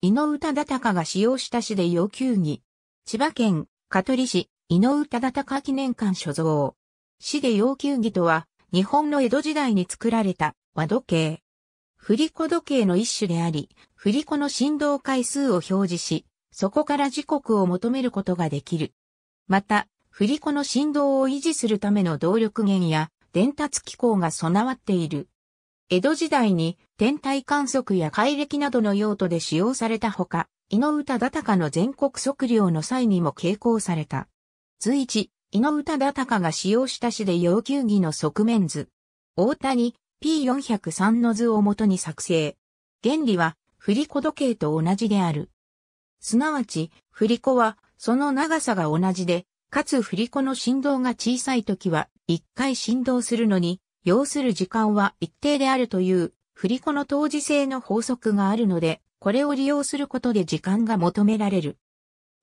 井上忠敬が使用した詩で要求儀。千葉県香取市井上忠敬記念館所蔵。詩で要求儀とは、日本の江戸時代に作られた和時計。振り子時計の一種であり、振り子の振動回数を表示し、そこから時刻を求めることができる。また、振り子の振動を維持するための動力源や伝達機構が備わっている。江戸時代に天体観測や海暦などの用途で使用されたほか、井の忠田の全国測量の際にも傾向された。随一、井の忠田が使用した詩で要求儀の側面図。大谷 P403 の図をもとに作成。原理は振り子時計と同じである。すなわち、振り子はその長さが同じで、かつ振り子の振動が小さい時は一回振動するのに要する時間は一定であるという振り子の当時性の法則があるので、これを利用することで時間が求められる。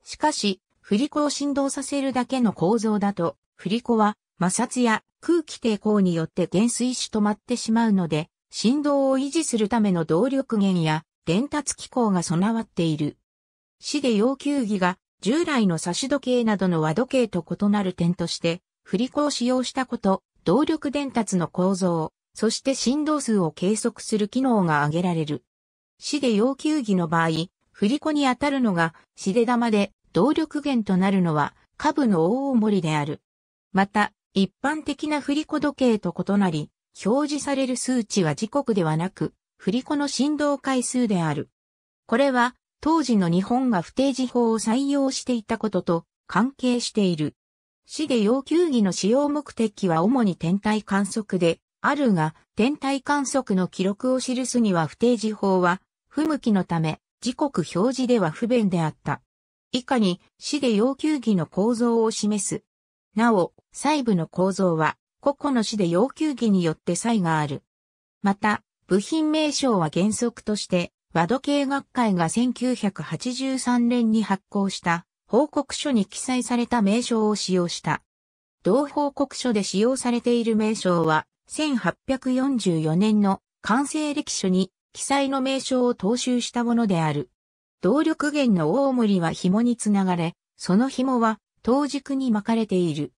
しかし、振り子を振動させるだけの構造だと、振り子は摩擦や空気抵抗によって減衰し止まってしまうので、振動を維持するための動力源や伝達機構が備わっている。死で要求儀が従来の差し時計などの和時計と異なる点として、振り子を使用したこと、動力伝達の構造、そして振動数を計測する機能が挙げられる。市で要求儀の場合、振り子に当たるのが市で玉で動力源となるのは下部の大盛りである。また、一般的な振り子時計と異なり、表示される数値は時刻ではなく、振り子の振動回数である。これは、当時の日本が不定時法を採用していたことと関係している。市で要求儀の使用目的は主に天体観測で、あるが、天体観測の記録を記すには不定時法は、不向きのため、時刻表示では不便であった。以下に、市で要求儀の構造を示す。なお、細部の構造は、個々の市で要求儀によって差異がある。また、部品名称は原則として、和時計学会が1983年に発行した報告書に記載された名称を使用した。同報告書で使用されている名称は、1844年の完成歴書に記載の名称を踏襲したものである。動力源の大森は紐につながれ、その紐は当軸に巻かれている。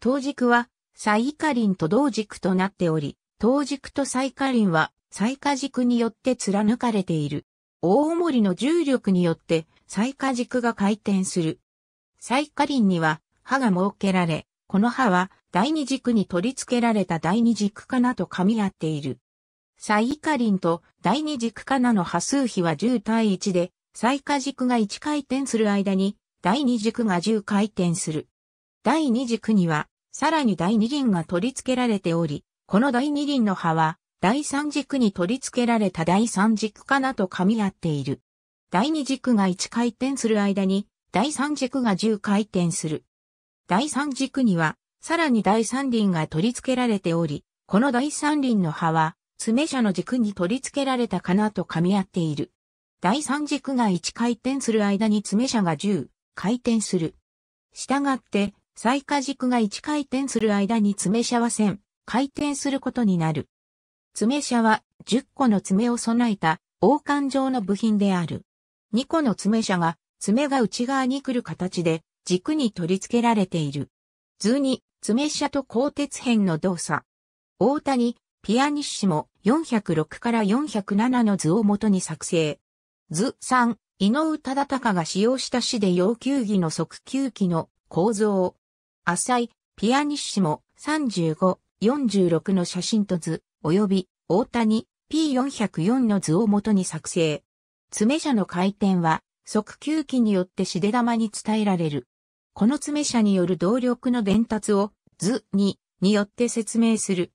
当軸はサイカリンと同軸となっており、当軸とサイカリンはサイカ軸によって貫かれている。大森の重力によって最下軸が回転する。最下輪には刃が設けられ、この刃は第二軸に取り付けられた第二軸かなと噛み合っている。最下輪と第二軸かなの波数比は10対1で、最下軸が1回転する間に第二軸が10回転する。第二軸にはさらに第二輪が取り付けられており、この第二輪の刃は第三軸に取り付けられた第三軸かなと噛み合っている。第2軸が1回転する間に、第3軸が10回転する。第3軸には、さらに第3輪が取り付けられており、この第3輪の刃は、爪車の軸に取り付けられたかなと噛み合っている。第3軸が1回転する間に爪車が10回転する。したがって、最下軸が1回転する間に爪車は1000回転することになる。爪車は10個の爪を備えた王冠状の部品である。2個の爪車が、爪が内側に来る形で、軸に取り付けられている。図に、爪車と鋼鉄片の動作。大谷、ピアニッシモ406から407の図を元に作成。図3、井上忠敬が使用した詩で要求技の速球機の構造。浅い、ピアニッシモ35、46の写真と図、及び、大谷、P404 の図を元に作成。詰車の回転は、速球機によってしで玉に伝えられる。この詰車による動力の伝達を図にによって説明する。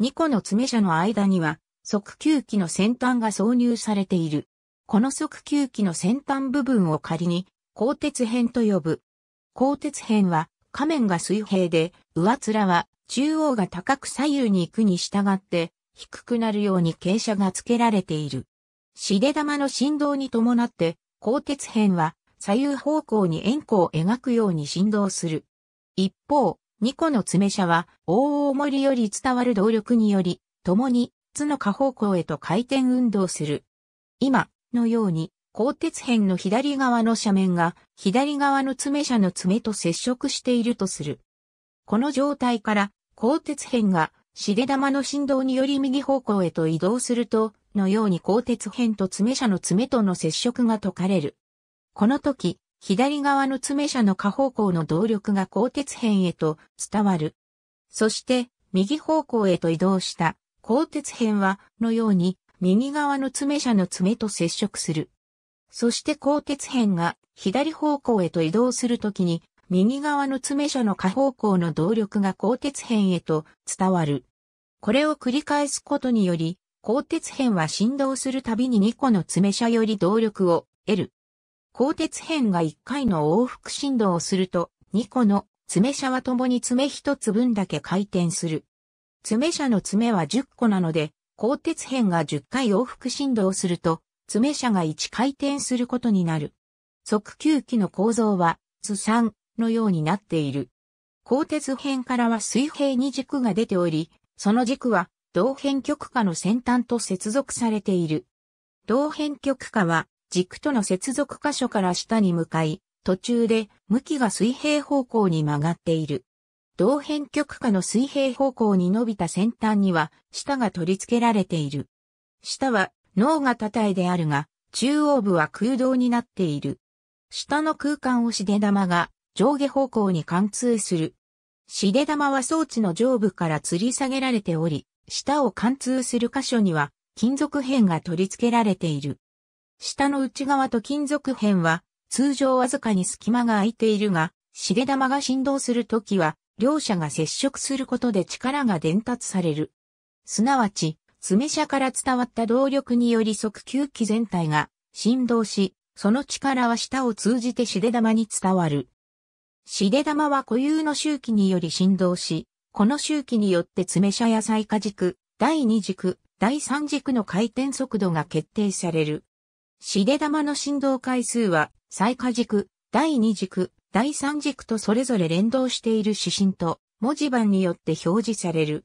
2個の詰車の間には速球機の先端が挿入されている。この速球機の先端部分を仮に鋼鉄片と呼ぶ。鋼鉄片は仮面が水平で上面は中央が高く左右に行くに従って低くなるように傾斜がつけられている。しで玉の振動に伴って、鋼鉄片は左右方向に円弧を描くように振動する。一方、二個の詰車は、大重りより伝わる動力により、共に、図の下方向へと回転運動する。今、のように、鋼鉄片の左側の斜面が、左側の詰車の爪と接触しているとする。この状態から、鋼鉄片が尻玉の振動により右方向へと移動すると、のように鋼鉄片と爪車の爪との接触が解かれる。この時、左側の爪車の下方向の動力が鋼鉄片へと伝わる。そして、右方向へと移動した鋼鉄片は、のように、右側の爪車の爪と接触する。そして鋼鉄片が左方向へと移動するときに、右側の詰所の下方向の動力が鋼鉄片へと伝わる。これを繰り返すことにより、鋼鉄片は振動するたびに2個の詰所より動力を得る。鋼鉄片が1回の往復振動をすると、2個の詰車は共に爪1つ分だけ回転する。爪車の爪は10個なので、鋼鉄片が10回往復振動すると、爪車が1回転することになる。測球機の構造は、図3、のようになっている。鋼鉄辺からは水平に軸が出ており、その軸は同辺極下の先端と接続されている。同辺極下は軸との接続箇所から下に向かい、途中で向きが水平方向に曲がっている。同辺極下の水平方向に伸びた先端には下が取り付けられている。下は脳が多体であるが、中央部は空洞になっている。下の空間をしで玉が上下方向に貫通する。しで玉は装置の上部から吊り下げられており、下を貫通する箇所には金属片が取り付けられている。下の内側と金属片は通常わずかに隙間が空いているが、しで玉が振動するときは両者が接触することで力が伝達される。すなわち、爪車から伝わった動力により速球機全体が振動し、その力は下を通じてしで玉に伝わる。しで玉は固有の周期により振動し、この周期によって詰車や最下軸、第二軸、第三軸の回転速度が決定される。しで玉の振動回数は、最下軸、第二軸、第三軸とそれぞれ連動している指針と文字盤によって表示される。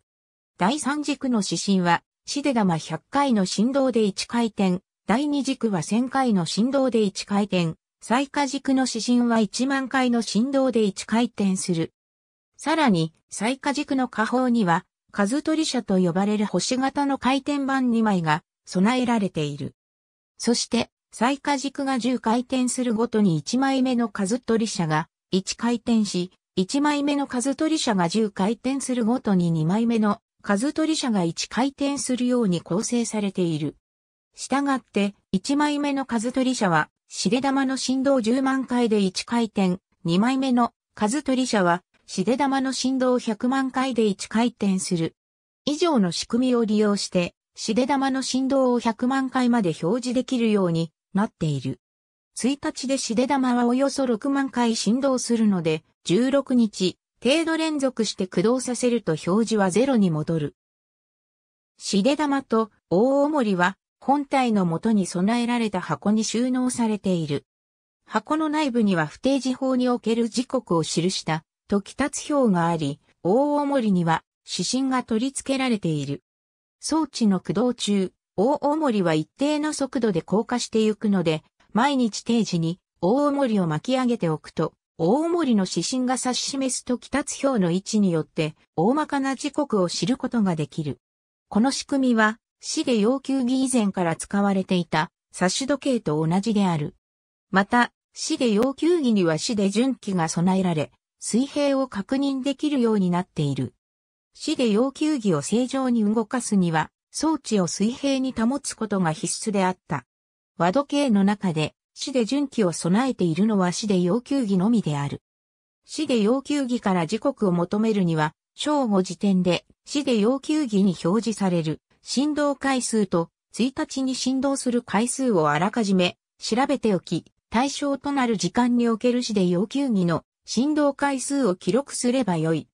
第三軸の指針は、しで玉100回の振動で1回転、第二軸は1000回の振動で1回転、最下軸の指針は1万回の振動で1回転する。さらに、最下軸の下方には、数取車と呼ばれる星型の回転板2枚が備えられている。そして、最下軸が10回転するごとに1枚目の数取車が1回転し、1枚目の数取車が10回転するごとに2枚目の数取車が1回転するように構成されている。従って、1枚目の数取り車は、しで玉の振動10万回で1回転、2枚目の数取り車は、しで玉の振動100万回で1回転する。以上の仕組みを利用して、しで玉の振動を100万回まで表示できるようになっている。1日でしで玉はおよそ6万回振動するので、16日程度連続して駆動させると表示はゼロに戻る。しで玉と大重りは本体のもとに備えられた箱に収納されている。箱の内部には不定時法における時刻を記した時達表があり、大重りには指針が取り付けられている。装置の駆動中、大重りは一定の速度で降下してゆくので、毎日定時に大重りを巻き上げておくと、大重りの指針が指し示す時達表の位置によって、大まかな時刻を知ることができる。この仕組みは、市で要求儀以前から使われていた、冊し時計と同じである。また、市で要求儀には市で準機が備えられ、水平を確認できるようになっている。市で要求儀を正常に動かすには、装置を水平に保つことが必須であった。和時計の中で、市で準機を備えているのは市で要求儀のみである。市で要求儀から時刻を求めるには、正午時点で市で要求儀に表示される振動回数と1日に振動する回数をあらかじめ調べておき、対象となる時間における市で要求儀の振動回数を記録すればよい。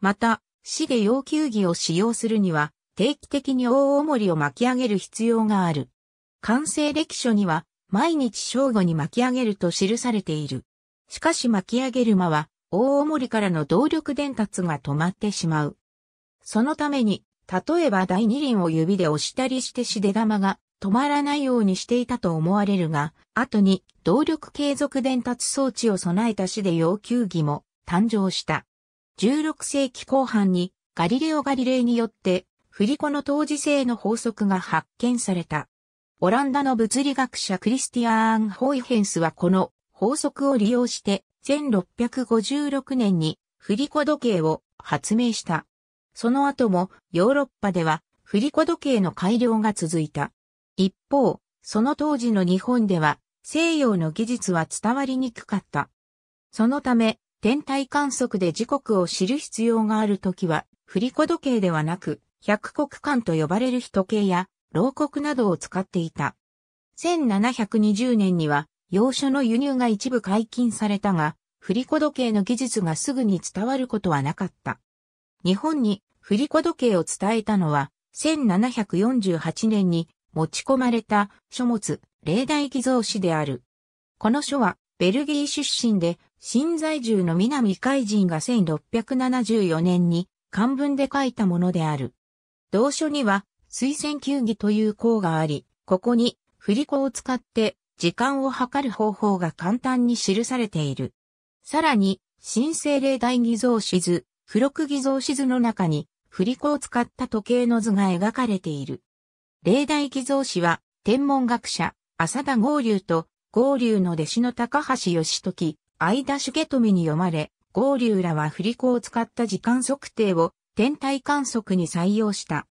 また、市で要求儀を使用するには、定期的に大重りを巻き上げる必要がある。完成歴書には、毎日正午に巻き上げると記されている。しかし巻き上げる間は、大重りからの動力伝達が止まってしまう。そのために、例えば第二輪を指で押したりしてしで玉が止まらないようにしていたと思われるが、後に動力継続伝達装置を備えた死で要求儀も誕生した。16世紀後半にガリレオ・ガリレイによって振り子の当時性の法則が発見された。オランダの物理学者クリスティアーン・ホイヘンスはこの法則を利用して1656年に振り子時計を発明した。その後もヨーロッパでは振り子時計の改良が続いた。一方、その当時の日本では西洋の技術は伝わりにくかった。そのため、天体観測で時刻を知る必要があるときは、振り子時計ではなく、百国間と呼ばれる人計や、牢国などを使っていた。1720年には、洋書の輸入が一部解禁されたが、振り子時計の技術がすぐに伝わることはなかった。日本に振り子時計を伝えたのは、1748年に持ち込まれた書物、霊大偽造誌である。この書は、ベルギー出身で、新在住の南海人が1674年に漢文で書いたものである。同書には、推薦球技という項があり、ここに、振り子を使って、時間を測る方法が簡単に記されている。さらに、新生霊大偽造図、付録偽造図の中に、振り子を使った時計の図が描かれている。霊大偽造師は、天文学者、浅田豪流と、豪流の弟子の高橋義時、相田重富に読まれ、豪流らは振り子を使った時間測定を天体観測に採用した。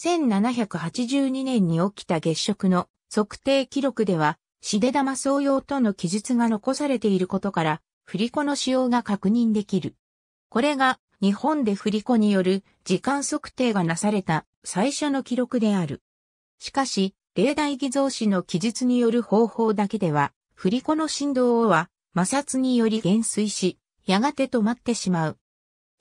1782年に起きた月食の測定記録では、シデ玉創用との記述が残されていることから、振り子の使用が確認できる。これが日本で振り子による時間測定がなされた最初の記録である。しかし、例題偽造紙の記述による方法だけでは、振り子の振動は摩擦により減衰し、やがて止まってしまう。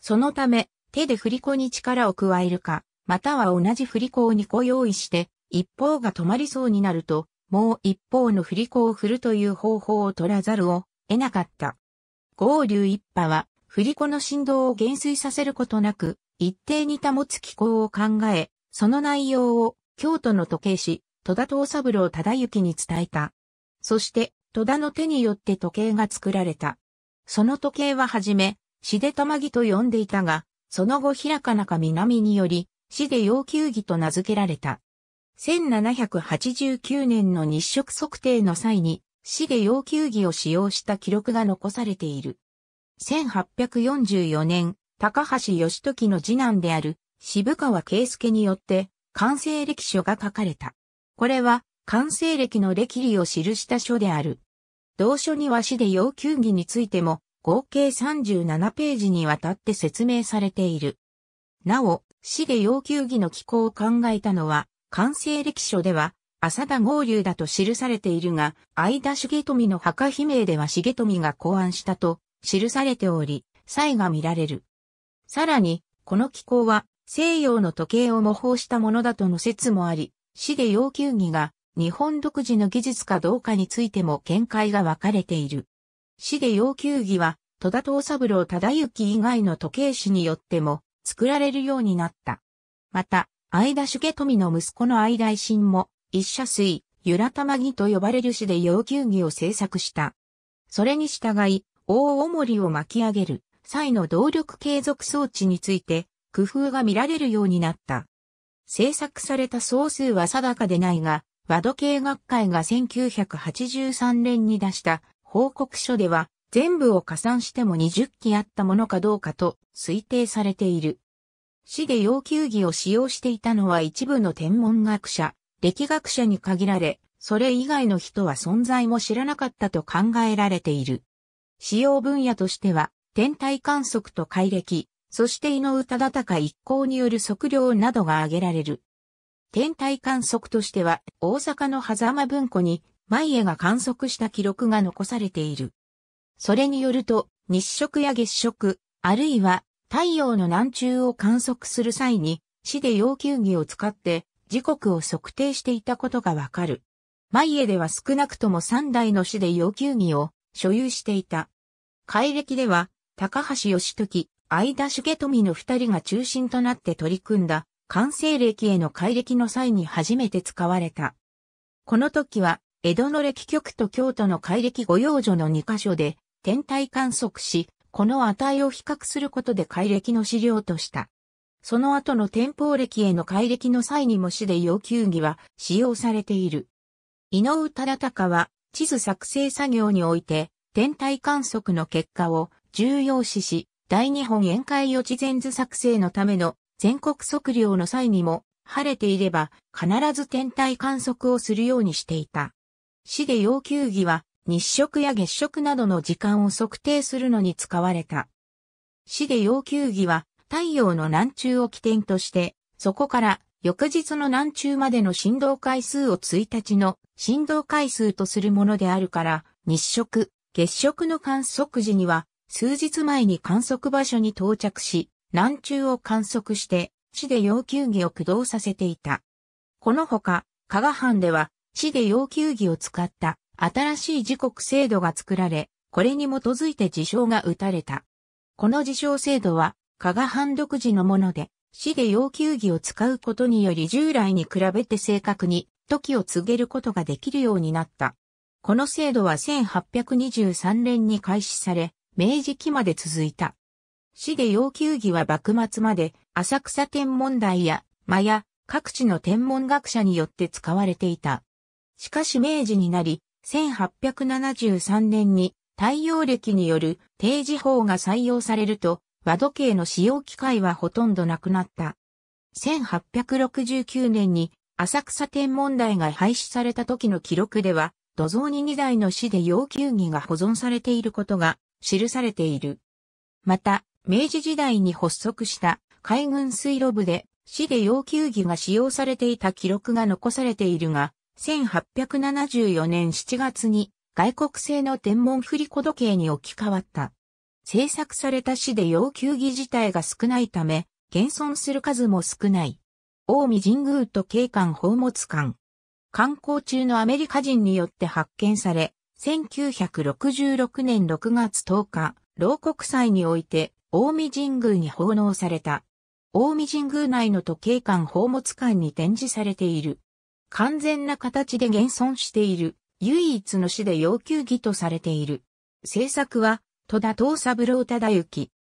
そのため、手で振り子に力を加えるか、または同じ振り子を2個用意して、一方が止まりそうになると、もう一方の振り子を振るという方法を取らざるを得なかった。合流一派は、振り子の振動を減衰させることなく、一定に保つ機構を考え、その内容を京都の時計師、戸田藤三郎忠之に伝えた。そして、戸田の手によって時計が作られた。その時計ははじめ、死で玉木と呼んでいたが、その後平かなか南により、死で要求儀と名付けられた。1789年の日食測定の際に、死で要求儀を使用した記録が残されている。1844年、高橋義時の次男である渋川圭介によって、完成歴書が書かれた。これは、完成歴の歴理を記した書である。同書には死で要求儀についても、合計37ページにわたって説明されている。なお、死で要求儀の機構を考えたのは、完成歴書では、浅田合流だと記されているが、相田重富の墓碑鳴では重富が考案したと記されており、差異が見られる。さらに、この機構は西洋の時計を模倣したものだとの説もあり、市で要求儀が日本独自の技術かどうかについても見解が分かれている。市で要求儀は戸田藤三郎忠之以外の時計師によっても作られるようになった。また、相田重富の息子の相田維新も一社水、ゆらたまぎと呼ばれる市で要求儀を制作した。それに従い、大重りを巻き上げる際の動力継続装置について工夫が見られるようになった。制作された総数は定かでないが、和ド系学会が1983年に出した報告書では、全部を加算しても20機あったものかどうかと推定されている。市で要求儀を使用していたのは一部の天文学者、歴学者に限られ、それ以外の人は存在も知らなかったと考えられている。使用分野としては、天体観測と海暦、そして井の忠敬一行による測量などが挙げられる。天体観測としては、大阪の狭間文庫に、眉絵が観測した記録が残されている。それによると、日食や月食、あるいは太陽の南中を観測する際に、市で要求儀を使って時刻を測定していたことがわかる。眉絵では少なくとも3台の市で要求儀を所有していた。改暦では、高橋義時、相田重富の二人が中心となって取り組んだ、完成暦への改暦の際に初めて使われた。この時は、江戸の歴局と京都の改暦御用所の二箇所で、天体観測し、この値を比較することで改暦の資料とした。その後の天保暦への改暦の際にも市で要求儀は使用されている。井上忠隆は地図作成作業において天体観測の結果を重要視し、大日本宴会予知全図作成のための全国測量の際にも、晴れていれば必ず天体観測をするようにしていた。市で要求儀は日食や月食などの時間を測定するのに使われた。市で要求儀は太陽の南中を起点として、そこから翌日の南中までの振動回数を1日の振動回数とするものであるから、日食、月食の観測時には、数日前に観測場所に到着し、南中を観測して、地で要求儀を駆動させていた。このほか、加賀藩では、地で要求儀を使った新しい時刻制度が作られ、これに基づいて事象が打たれた。この事象制度は、加賀藩独自のもので、市で要求儀を使うことにより従来に比べて正確に時を告げることができるようになった。この制度は1823年に開始され、明治期まで続いた。市で要求儀は幕末まで浅草天文台や間や各地の天文学者によって使われていた。しかし明治になり、1873年に太陽暦による定時法が採用されると、和時計の使用機会はほとんどなくなった。1869年に浅草天文台が廃止された時の記録では、土蔵に2台の市で要求儀が保存されていることが記されている。また、明治時代に発足した海軍水路部で市で要求儀が使用されていた記録が残されているが、1874年7月に外国製の天文振り子時計に置き換わった。制作された市で要求儀自体が少ないため、現存する数も少ない。大見神宮と景観宝物館、観光中のアメリカ人によって発見され、1966年6月10日、老国祭において、大見神宮に奉納された。大見神宮内の時計館宝物館に展示されている。完全な形で現存している。唯一の市で要求儀とされている。制作は、戸田東三郎忠之。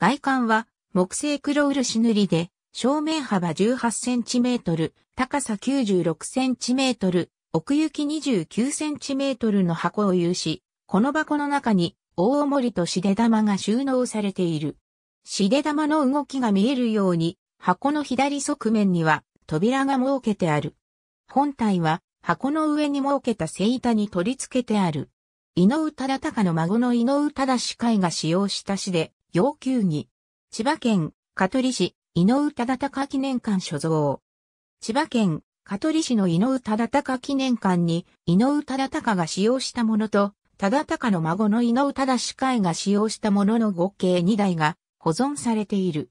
外観は、木製黒漆塗りで、正面幅18センチメートル、高さ96センチメートル、奥行き29センチメートルの箱を有し、この箱の中に大重りとしで玉が収納されている。しで玉の動きが見えるように、箱の左側面には扉が設けてある。本体は箱の上に設けた背板に取り付けてある。井上忠隆の孫の井上忠司会が使用した詩で、要求儀。千葉県香取市井上忠敬記念館所蔵。千葉県香取市の井上忠敬記念館に井上忠敬が使用したものと、忠敬の孫の井上忠会が使用したものの合計2台が保存されている。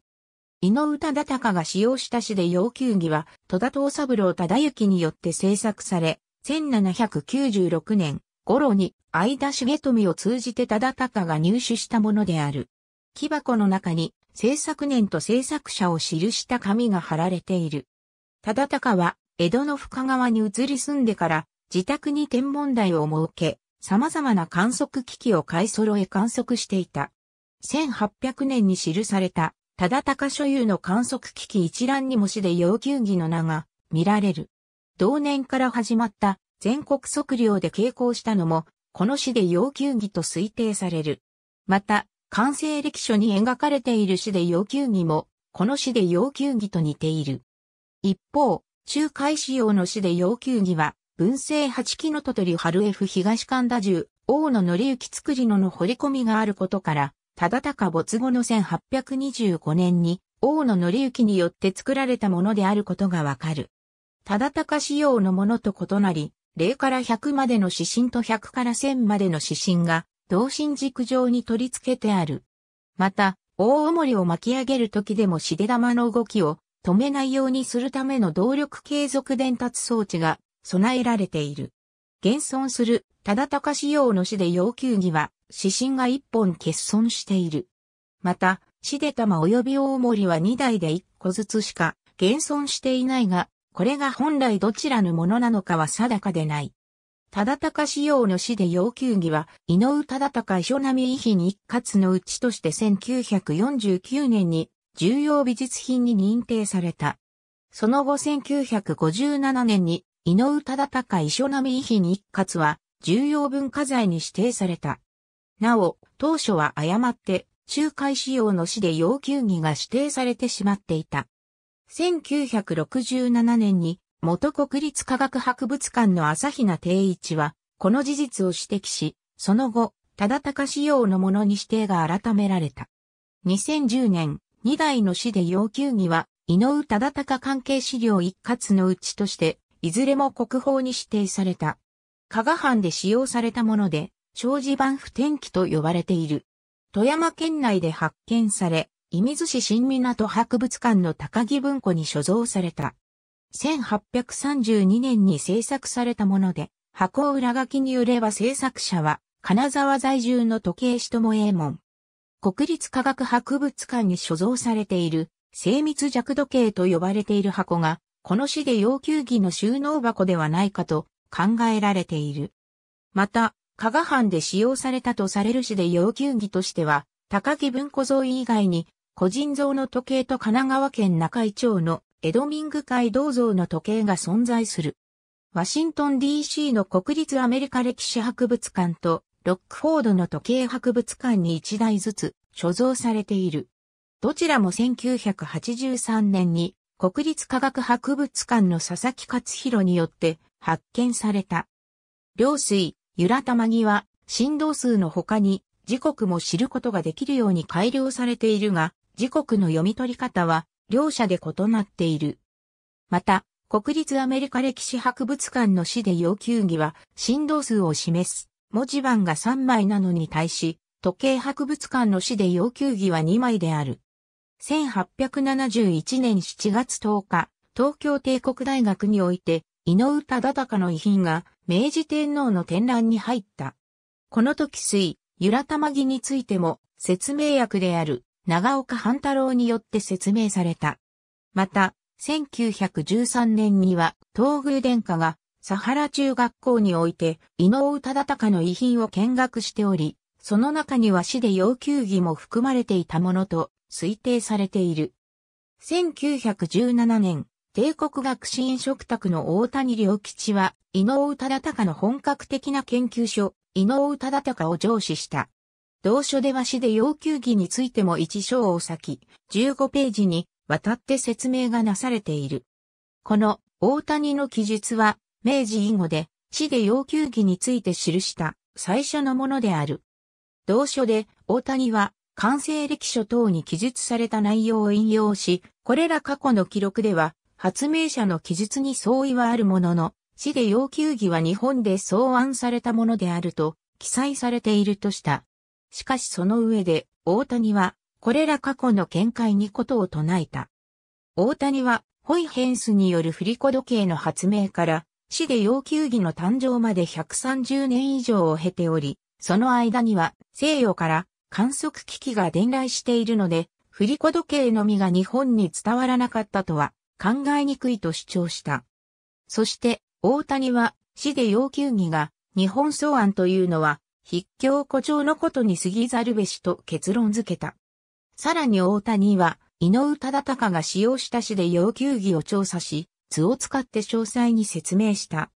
井上忠敬が使用した市で要求儀は戸田藤三郎忠之によって制作され、1796年頃に相田重富を通じて忠敬が入手したものである。木箱の中に制作年と制作者を記した紙が貼られている。忠敬は、江戸の深川に移り住んでから、自宅に天文台を設け、様々な観測機器を買い揃え観測していた。1800年に記された、忠敬所有の観測機器一覧にもしで要求儀の名が見られる。同年から始まった全国測量で傾向したのも、この市で要求儀と推定される。また、完成歴書に描かれている詩で要求儀も、この詩で要求儀と似ている。一方、仲介仕様の詩で要求儀は、文政八木のとり春 F 東神田中、大野則之作りのの掘り込みがあることから、忠高没後の1825年に、大野則之によって作られたものであることがわかる。忠高仕様のものと異なり、0から100までの指針と100から1000までの指針が同心軸状に取り付けてある。また、大重りを巻き上げる時でもしで玉の動きを止めないようにするための動力継続伝達装置が備えられている。現存する、ただ高仕様の死で要求には、指針が一本欠損している。また、しで玉及び大重りは2台で1個ずつしか現存していないが、これが本来どちらのものなのかは定かでない。忠敬仕様の死で要求儀は、井上忠敬磯波遺品一括のうちとして1949年に重要美術品に認定された。その後1957年に、井上忠敬磯波遺品一括は、重要文化財に指定された。なお、当初は誤って、仲介仕様の死で要求儀が指定されてしまっていた。1967年に元国立科学博物館の朝比奈定一は、この事実を指摘し、その後、忠高仕様のものに指定が改められた。2010年、2台の市で要求儀は、井上忠高関係資料一括のうちとして、いずれも国宝に指定された。加賀藩で使用されたもので、障子版不転記と呼ばれている。富山県内で発見され、射水市新港博物館の高木文庫に所蔵された。1832年に制作されたもので、箱裏書きによれば制作者は、金沢在住の時計師ええもん。国立科学博物館に所蔵されている、精密弱時計と呼ばれている箱が、この市で要求儀の収納箱ではないかと考えられている。また、加賀藩で使用されたとされる市で要求儀としては、高木文庫像以外に、個人像の時計と神奈川県中井町のエドミング海銅像の時計が存在する。ワシントン DC の国立アメリカ歴史博物館とロックフォードの時計博物館に1台ずつ所蔵されている。どちらも1983年に国立科学博物館の佐々木勝弘によって発見された。両水、ゆらたまぎは振動数の他に時刻も知ることができるように改良されているが、時刻の読み取り方は両者で異なっている。また、国立アメリカ歴史博物館の市で要求儀は振動数を示す文字盤が3枚なのに対し、時計博物館の市で要求儀は2枚である。1871年7月10日、東京帝国大学において、井上忠敬の遺品が明治天皇の展覧に入った。この時水、ゆらたまぎについても説明役である長岡半太郎によって説明された。また、1913年には東宮殿下が佐原中学校において伊能忠忠の遺品を見学しており、その中には市で要求儀も含まれていたものと推定されている。1917年、帝国学士院食卓の大谷良吉は、伊能忠敬の本格的な研究所、伊能忠敬を上司した。同書では市で要求義についても一章を先、15ページにわたって説明がなされている。この大谷の記述は、明治以後で、市で要求義について記した最初のものである。同書で、大谷は、完成歴書等に記述された内容を引用し、これら過去の記録では、発明者の記述に相違はあるものの、市で要求義は日本で草案されたものであると記載されているとした。しかしその上で、大谷は、これら過去の見解にことを唱えた。大谷は、ホイヘンスによる振り子時計の発明から、市で要求儀の誕生まで130年以上を経ており、その間には西洋から観測機器が伝来しているので、振り子時計のみが日本に伝わらなかったとは考えにくいと主張した。そして、大谷は市で要求儀が日本草案というのは筆教誇張のことに過ぎざるべしと結論付けた。さらに大谷は、井上忠敬が使用した詩で要求儀を調査し、図を使って詳細に説明した。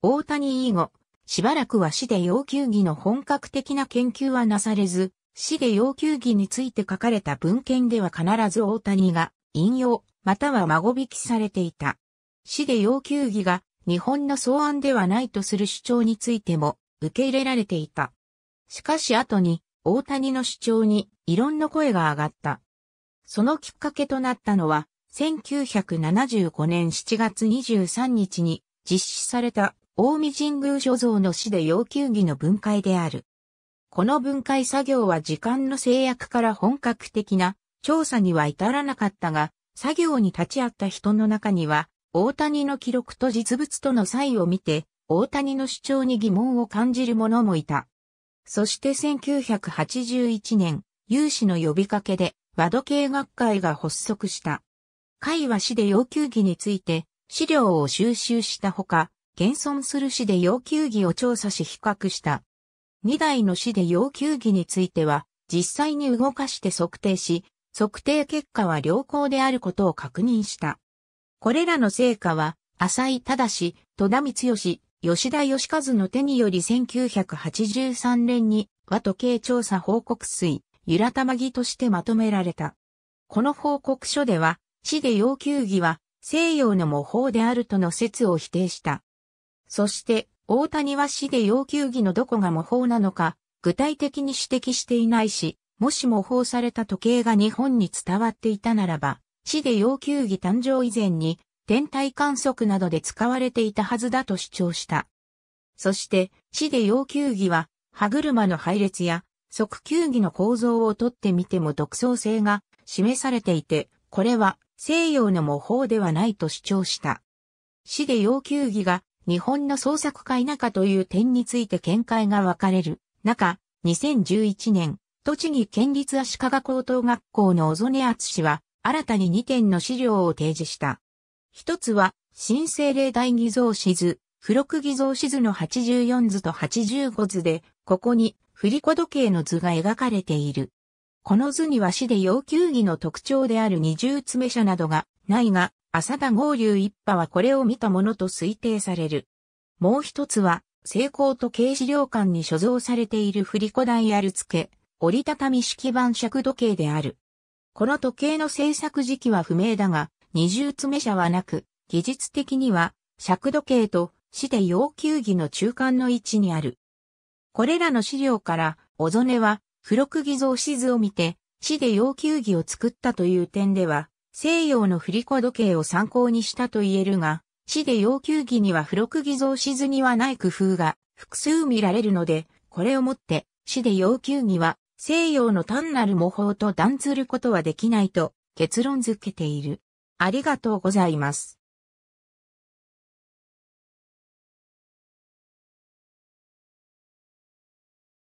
大谷以後、しばらくは詩で要求儀の本格的な研究はなされず、詩で要求儀について書かれた文献では必ず大谷が引用、または孫引きされていた。詩で要求儀が日本の草案ではないとする主張についても、受け入れられていた。しかし後に、大谷の主張に異論の声が上がった。そのきっかけとなったのは、1975年7月23日に実施された大見神宮所蔵の市で要求儀の分解である。この分解作業は時間の制約から本格的な調査には至らなかったが、作業に立ち会った人の中には、大谷の記録と実物との差異を見て、大谷の主張に疑問を感じる者もいた。そして1981年、有志の呼びかけで、和土系学会が発足した。会は市で要求儀について、資料を収集したほか、現存する市で要求儀を調査し比較した。2台の市で要求儀については、実際に動かして測定し、測定結果は良好であることを確認した。これらの成果は、浅井正、戸田光義、吉田義和の手により1983年に和時計調査報告水、ゆらたまぎとしてまとめられた。この報告書では、死で要求儀は西洋の模倣であるとの説を否定した。そして、大谷は死で要求儀のどこが模倣なのか、具体的に指摘していないし、もし模倣された時計が日本に伝わっていたならば、死で要求儀誕生以前に天体観測などで使われていたはずだと主張した。そして、市で要求儀は、歯車の配列や、側球儀の構造をとってみても独創性が示されていて、これは西洋の模倣ではないと主張した。市で要求儀が日本の創作か否かという点について見解が分かれる中、2011年、栃木県立足利高等学校の小曽根厚氏は、新たに2点の資料を提示した。一つは、新生霊大偽造地図、付録偽造地図の84図と85図で、ここに振り子時計の図が描かれている。この図には死で要求儀の特徴である二重詰者などがないが、浅田合流一派はこれを見たものと推定される。もう一つは、成功と軽資料館に所蔵されている振り子台ある付け、折りたたみ式晩尺時計である。この時計の制作時期は不明だが、二重詰者はなく、技術的には尺度計と死で要求儀の中間の位置にある。これらの資料から、小曽根は、付録偽造地図を見て、市で要求儀を作ったという点では、西洋の振り子時計を参考にしたと言えるが、市で要求儀には付録偽造地図にはない工夫が複数見られるので、これをもって、市で要求儀は西洋の単なる模倣と断ずることはできないと結論づけている。ありがとうございます。